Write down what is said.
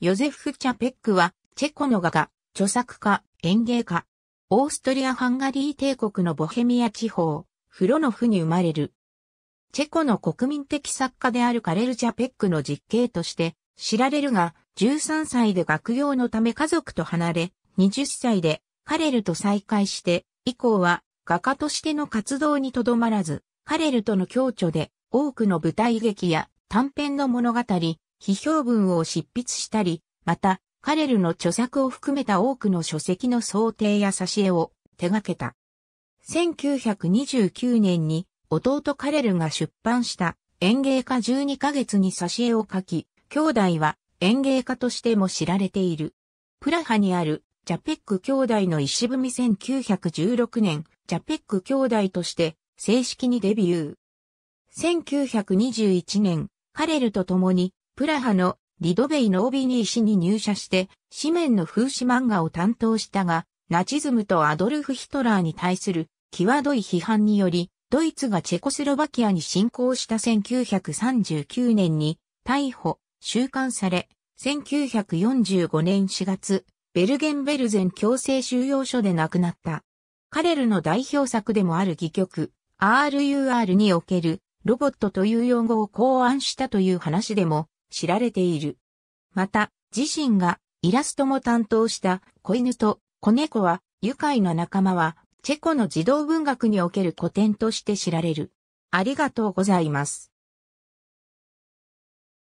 ヨゼフ・チャペックは、チェコの画家、著作家、演芸家。オーストリア・ハンガリー帝国のボヘミア地方、フロノフに生まれる。チェコの国民的作家であるカレル・チャペックの実刑として知られるが、13歳で学業のため家族と離れ、20歳でカレルと再会して、以降は画家としての活動にとどまらず、カレルとの共著で多くの舞台劇や短編の物語、批評文を執筆したり、また、カレルの著作を含めた多くの書籍の想定や挿絵を手掛けた。1929年に弟カレルが出版した演芸家12ヶ月に挿絵を描き、兄弟は演芸家としても知られている。プラハにあるジャペック兄弟の石踏み1916年、ジャペック兄弟として正式にデビュー。1921年、カレルと共にプラハのリドベイノービニー氏に入社して紙面の風刺漫画を担当したが、ナチズムとアドルフ・ヒトラーに対する際どい批判により、ドイツがチェコスロバキアに侵攻した1939年に逮捕、収監され、1945年4月、ベルゲンベルゼン強制収容所で亡くなった。カレルの代表作でもある戯曲、RUR におけるロボットという用語を考案したという話でも知られている。また、自身がイラストも担当した子犬と子猫は愉快な仲間は、チェコの児童文学における古典として知られる。ありがとうございます。